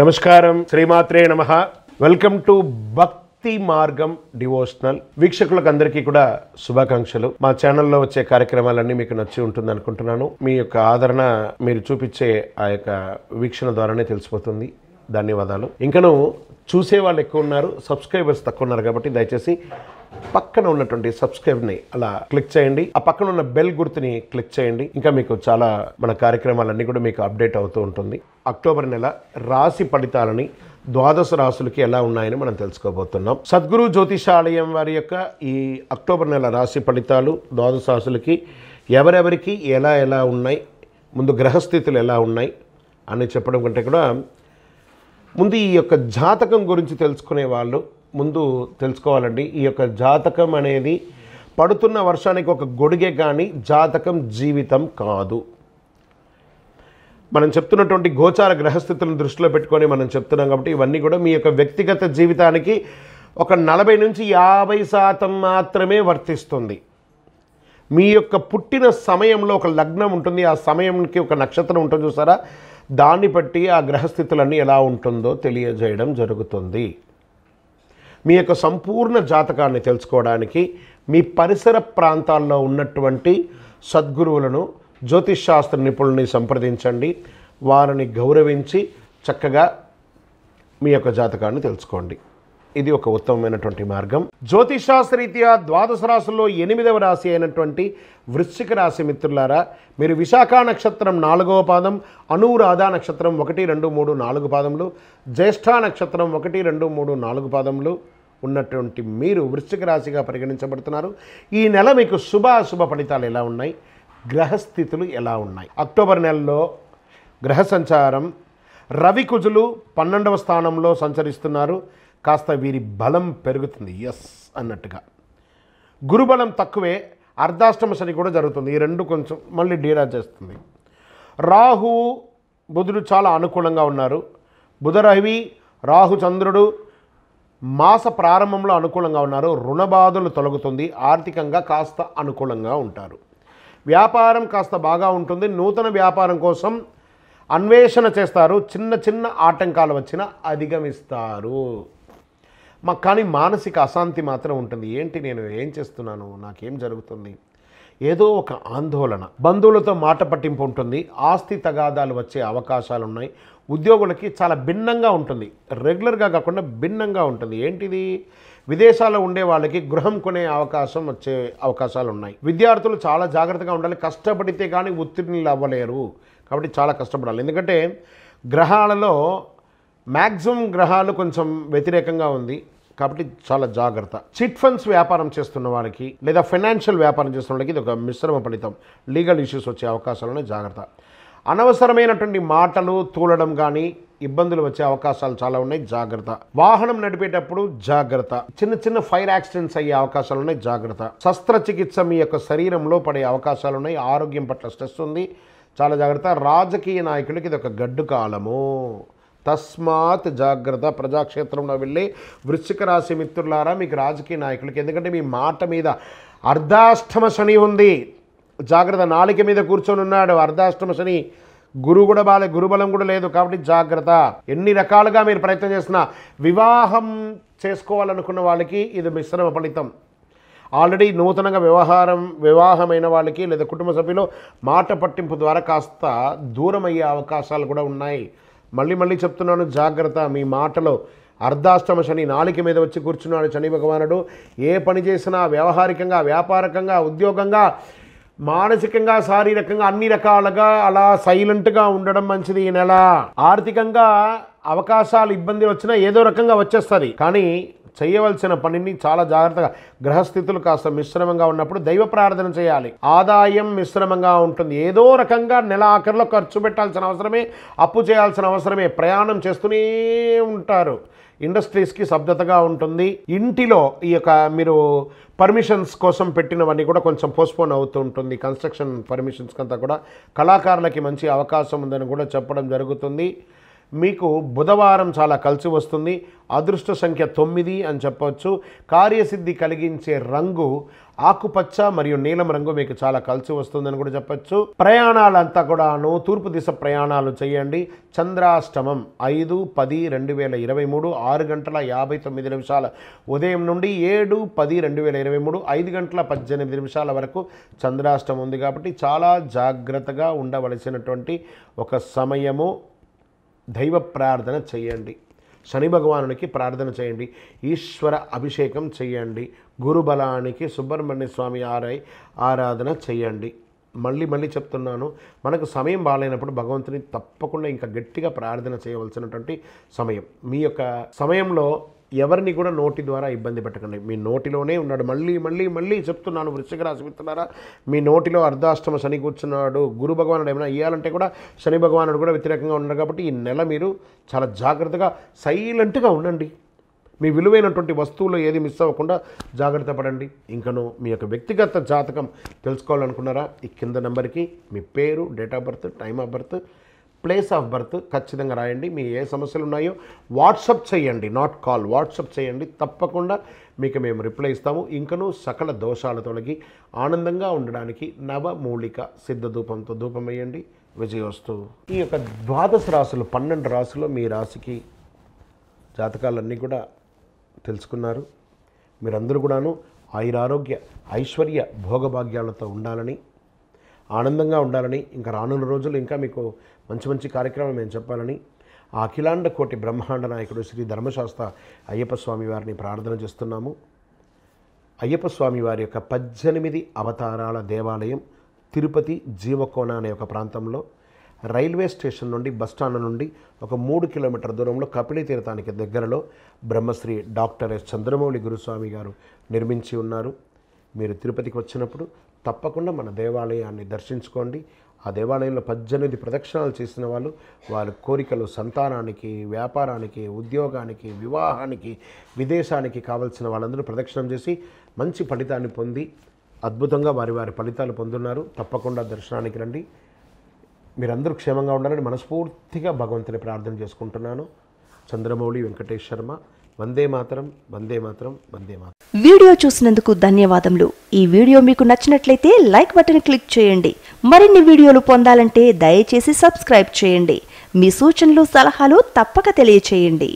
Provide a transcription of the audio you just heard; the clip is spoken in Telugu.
నమస్కారం శ్రీమాత్రే నమ వెల్కమ్ టు భక్తి మార్గం డివోషనల్ వీక్షకులకు అందరికీ కూడా శుభాకాంక్షలు మా ఛానల్లో వచ్చే కార్యక్రమాలన్నీ మీకు నచ్చి ఉంటుంది అనుకుంటున్నాను మీ యొక్క ఆదరణ మీరు చూపించే ఆ యొక్క వీక్షణ ద్వారానే తెలిసిపోతుంది ధన్యవాదాలు ఇంకను చూసే వాళ్ళు ఎక్కువ ఉన్నారు సబ్స్క్రైబర్స్ తక్కువ ఉన్నారు కాబట్టి దయచేసి పక్కన ఉన్నటువంటి సబ్స్క్రైబ్ని అలా క్లిక్ చేయండి ఆ పక్కన ఉన్న బెల్ గుర్తుని క్లిక్ చేయండి ఇంకా మీకు చాలా మన కార్యక్రమాలన్నీ కూడా మీకు అప్డేట్ అవుతూ ఉంటుంది అక్టోబర్ నెల రాశి ఫలితాలని ద్వాదశ రాశులకి ఎలా ఉన్నాయని మనం తెలుసుకోబోతున్నాం సద్గురు జ్యోతిషాలయం వారి యొక్క ఈ అక్టోబర్ నెల రాశి ఫలితాలు ద్వాదశ రాశులకి ఎవరెవరికి ఎలా ఎలా ఉన్నాయి ముందు గ్రహస్థితులు ఎలా ఉన్నాయి అని చెప్పడం కంటే కూడా ముందు ఈ యొక్క జాతకం గురించి తెలుసుకునే వాళ్ళు ముందు తెలుసుకోవాలండి ఈ యొక్క జాతకం అనేది పడుతున్న వర్షానికి ఒక గొడుగే కానీ జాతకం జీవితం కాదు మనం చెప్తున్నటువంటి గోచార గ్రహస్థితులను దృష్టిలో పెట్టుకొని మనం చెప్తున్నాం కాబట్టి ఇవన్నీ కూడా మీ యొక్క వ్యక్తిగత జీవితానికి ఒక నలభై నుంచి యాభై శాతం మాత్రమే వర్తిస్తుంది మీ యొక్క పుట్టిన సమయంలో ఒక లగ్నం ఉంటుంది ఆ సమయంకి ఒక నక్షత్రం ఉంటుంది చూసారా దాన్ని బట్టి ఆ గ్రహస్థితులన్నీ ఎలా ఉంటుందో తెలియజేయడం జరుగుతుంది మీ యొక్క సంపూర్ణ జాతకాన్ని తెలుసుకోవడానికి మీ పరిసర ప్రాంతాల్లో ఉన్నటువంటి సద్గురువులను శాస్త్ర నిపుణుల్ని సంప్రదించండి వారిని గౌరవించి చక్కగా మీ యొక్క జాతకాన్ని తెలుసుకోండి ఇది ఒక ఉత్తమమైనటువంటి మార్గం రీత్యా ద్వాదశ రాశుల్లో ఎనిమిదవ రాశి అయినటువంటి వృశ్చిక రాశి మిత్రులారా మీరు విశాఖ నక్షత్రం నాలుగవ పాదం అనురాధ నక్షత్రం ఒకటి రెండు మూడు నాలుగు పాదములు జ్యేష్ఠా నక్షత్రం ఒకటి రెండు మూడు నాలుగు పాదములు ఉన్నటువంటి మీరు వృశ్చిక రాశిగా పరిగణించబడుతున్నారు ఈ నెల మీకు శుభాశుభ ఫలితాలు ఎలా ఉన్నాయి గ్రహస్థితులు ఎలా ఉన్నాయి అక్టోబర్ నెలలో గ్రహ సంచారం రవి కుజులు పన్నెండవ స్థానంలో సంచరిస్తున్నారు కాస్త వీరి బలం పెరుగుతుంది ఎస్ అన్నట్టుగా గురుబలం తక్కువే అర్ధాష్టమ శని కూడా జరుగుతుంది ఈ రెండు కొంచెం మళ్ళీ డీరా చేస్తుంది రాహు బుధుడు చాలా అనుకూలంగా ఉన్నారు బుధ రవి రాహు చంద్రుడు మాస ప్రారంభంలో అనుకూలంగా ఉన్నారు బాధలు తొలగుతుంది ఆర్థికంగా కాస్త అనుకూలంగా ఉంటారు వ్యాపారం కాస్త బాగా ఉంటుంది నూతన వ్యాపారం కోసం అన్వేషణ చేస్తారు చిన్న చిన్న ఆటంకాలు వచ్చినా అధిగమిస్తారు మా కానీ మానసిక అశాంతి మాత్రం ఉంటుంది ఏంటి నేను ఏం చేస్తున్నాను నాకేం జరుగుతుంది ఏదో ఒక ఆందోళన బంధువులతో మాట పట్టింపు ఉంటుంది ఆస్తి తగాదాలు వచ్చే అవకాశాలు ఉన్నాయి ఉద్యోగులకి చాలా భిన్నంగా ఉంటుంది రెగ్యులర్గా కాకుండా భిన్నంగా ఉంటుంది ఏంటిది విదేశాల్లో ఉండే వాళ్ళకి గృహం కొనే అవకాశం వచ్చే అవకాశాలు ఉన్నాయి విద్యార్థులు చాలా జాగ్రత్తగా ఉండాలి కష్టపడితే కానీ ఉత్తీర్ణులు అవ్వలేరు కాబట్టి చాలా కష్టపడాలి ఎందుకంటే గ్రహాలలో మ్యాక్సిమం గ్రహాలు కొంచెం వ్యతిరేకంగా ఉంది కాబట్టి చాలా జాగ్రత్త చిట్ ఫండ్స్ వ్యాపారం చేస్తున్న వాళ్ళకి లేదా ఫైనాన్షియల్ వ్యాపారం చేస్తున్న వాళ్ళకి ఇది ఒక మిశ్రమ ఫలితం లీగల్ ఇష్యూస్ వచ్చే అవకాశాలనే జాగ్రత్త అనవసరమైనటువంటి మాటలు తూలడం కానీ ఇబ్బందులు వచ్చే అవకాశాలు చాలా ఉన్నాయి జాగ్రత్త వాహనం నడిపేటప్పుడు జాగ్రత్త చిన్న చిన్న ఫైర్ యాక్సిడెంట్స్ అయ్యే అవకాశాలు ఉన్నాయి జాగ్రత్త శస్త్రచికిత్స మీ యొక్క శరీరంలో పడే అవకాశాలు ఉన్నాయి ఆరోగ్యం పట్ల స్ట్రెస్ ఉంది చాలా జాగ్రత్త రాజకీయ నాయకులకి ఇది ఒక గడ్డు కాలము తస్మాత్ జాగ్రత్త ప్రజాక్షేత్రంలో వెళ్ళి వృశ్చిక రాశి మిత్రులారా మీకు రాజకీయ నాయకులకి ఎందుకంటే మీ మాట మీద అర్ధాష్టమ శని ఉంది జాగ్రత్త నాలిక మీద కూర్చొని ఉన్నాడు అర్ధాష్టమ శని గురువు కూడా బాలే గురుబలం కూడా లేదు కాబట్టి జాగ్రత్త ఎన్ని రకాలుగా మీరు ప్రయత్నం చేసిన వివాహం చేసుకోవాలనుకున్న వాళ్ళకి ఇది మిశ్రమ ఫలితం ఆల్రెడీ నూతనంగా వ్యవహారం వివాహమైన వాళ్ళకి లేదా కుటుంబ సభ్యులు మాట పట్టింపు ద్వారా కాస్త దూరం అయ్యే అవకాశాలు కూడా ఉన్నాయి మళ్ళీ మళ్ళీ చెప్తున్నాను జాగ్రత్త మీ మాటలో అర్ధాష్టమ శని నాలిక మీద వచ్చి కూర్చున్నాడు శని భగవానుడు ఏ పని చేసినా వ్యవహారికంగా వ్యాపారకంగా ఉద్యోగంగా మానసికంగా శారీరకంగా అన్ని రకాలుగా అలా సైలెంట్గా ఉండడం మంచిది ఈ నెల ఆర్థికంగా అవకాశాలు ఇబ్బంది వచ్చినా ఏదో రకంగా వచ్చేస్తుంది కానీ చేయవలసిన పనిని చాలా జాగ్రత్తగా గ్రహస్థితులు కాస్త మిశ్రమంగా ఉన్నప్పుడు దైవ ప్రార్థన చేయాలి ఆదాయం మిశ్రమంగా ఉంటుంది ఏదో రకంగా నెల ఆఖరిలో ఖర్చు పెట్టాల్సిన అవసరమే అప్పు చేయాల్సిన అవసరమే ప్రయాణం చేస్తూనే ఉంటారు ఇండస్ట్రీస్కి శబ్దతగా ఉంటుంది ఇంటిలో ఈ యొక్క మీరు పర్మిషన్స్ కోసం పెట్టినవన్నీ కూడా కొంచెం పోస్ట్పోన్ అవుతూ ఉంటుంది కన్స్ట్రక్షన్ పర్మిషన్స్కి అంతా కూడా కళాకారులకి మంచి అవకాశం ఉందని కూడా చెప్పడం జరుగుతుంది మీకు బుధవారం చాలా కలిసి వస్తుంది అదృష్ట సంఖ్య తొమ్మిది అని చెప్పవచ్చు కార్యసిద్ధి కలిగించే రంగు ఆకుపచ్చ మరియు నీలం రంగు మీకు చాలా కలిసి వస్తుందని కూడా చెప్పచ్చు ప్రయాణాలంతా కూడాను తూర్పు దిశ ప్రయాణాలు చేయండి చంద్రాష్టమం ఐదు పది రెండు వేల ఇరవై మూడు ఆరు గంటల యాభై తొమ్మిది నిమిషాల ఉదయం నుండి ఏడు పది రెండు వేల ఇరవై మూడు ఐదు గంటల పద్దెనిమిది నిమిషాల వరకు చంద్రాష్టమం ఉంది కాబట్టి చాలా జాగ్రత్తగా ఉండవలసినటువంటి ఒక సమయము దైవ ప్రార్థన చేయండి శని భగవానునికి ప్రార్థన చేయండి ఈశ్వర అభిషేకం చేయండి గురుబలానికి సుబ్రహ్మణ్య స్వామి ఆరై ఆరాధన చేయండి మళ్ళీ మళ్ళీ చెప్తున్నాను మనకు సమయం బాగాలేనప్పుడు భగవంతుని తప్పకుండా ఇంకా గట్టిగా ప్రార్థన చేయవలసినటువంటి సమయం మీ యొక్క సమయంలో ఎవరిని కూడా నోటి ద్వారా ఇబ్బంది పెట్టకండి మీ నోటిలోనే ఉన్నాడు మళ్ళీ మళ్ళీ మళ్ళీ చెప్తున్నాను వృశ్చిక రాశి మిత్రులారా మీ నోటిలో అర్ధాష్టమ శని కూర్చున్నాడు గురు భగవానుడు ఏమైనా ఇవ్వాలంటే కూడా శని భగవానుడు కూడా వ్యతిరేకంగా ఉన్నాడు కాబట్టి ఈ నెల మీరు చాలా జాగ్రత్తగా సైలెంట్గా ఉండండి మీ విలువైనటువంటి వస్తువులు ఏది మిస్ అవ్వకుండా జాగ్రత్త పడండి ఇంకను మీ యొక్క వ్యక్తిగత జాతకం తెలుసుకోవాలనుకున్నారా ఈ కింద నెంబర్కి మీ పేరు date of birth time of birth place of birth ఖచ్చితంగా రాయండి మీ ఏ సమస్యలు ఉన్నాయో వాట్సప్ చేయండి నాట్ కాల్ వాట్సప్ చేయండి తప్పకుండా మీకు మేము రిప్లై ఇస్తాము ఇంకనూ సకల దోషాలు తొలగి ఆనందంగా ఉండడానికి నవమూలిక సిద్ధ ధూపంతో ధూపం వేయండి విజయోస్తు ఈ యొక్క ద్వాదశ రాసులు పన్నెండు రాసులు మీ రాశికి జాతకాలన్నీ కూడా తెలుసుకున్నారు మీరందరూ కూడాను ఆయురారోగ్య ఐశ్వర్య భోగభాగ్యాలతో ఉండాలని ఆనందంగా ఉండాలని ఇంకా రానున్న రోజులు ఇంకా మీకు మంచి మంచి కార్యక్రమాలు మేము చెప్పాలని ఆ అఖిలాండ కోటి బ్రహ్మాండ నాయకుడు శ్రీ ధర్మశాస్త్ర అయ్యప్ప స్వామి వారిని ప్రార్థన చేస్తున్నాము అయ్యప్ప స్వామి వారి యొక్క పద్దెనిమిది అవతారాల దేవాలయం తిరుపతి జీవకోణ అనే ఒక ప్రాంతంలో రైల్వే స్టేషన్ నుండి బస్టాండ్ నుండి ఒక మూడు కిలోమీటర్ దూరంలో కపిలి తీర్థానికి దగ్గరలో బ్రహ్మశ్రీ డాక్టర్ ఎస్ చంద్రమౌళి గురుస్వామి గారు నిర్మించి ఉన్నారు మీరు తిరుపతికి వచ్చినప్పుడు తప్పకుండా మన దేవాలయాన్ని దర్శించుకోండి ఆ దేవాలయంలో పద్దెనిమిది ప్రదక్షిణాలు చేసిన వాళ్ళు వారి కోరికలు సంతానానికి వ్యాపారానికి ఉద్యోగానికి వివాహానికి విదేశానికి కావలసిన వాళ్ళందరూ ప్రదక్షిణం చేసి మంచి ఫలితాన్ని పొంది అద్భుతంగా వారి వారి ఫలితాలు పొందున్నారు తప్పకుండా దర్శనానికి రండి మీరందరూ క్షేమంగా ఉండాలని మనస్ఫూర్తిగా భగవంతుని ప్రార్థన చేసుకుంటున్నాను చంద్రమౌళి వెంకటేష్ శర్మ వందే మాత్రం వందే మాత్రం వందే మాత్రం వీడియో చూసినందుకు ధన్యవాదములు ఈ వీడియో మీకు నచ్చినట్లయితే లైక్ బటన్ క్లిక్ చేయండి మరిన్ని వీడియోలు పొందాలంటే దయచేసి సబ్స్క్రైబ్ చేయండి మీ సూచనలు సలహాలు తప్పక తెలియచేయండి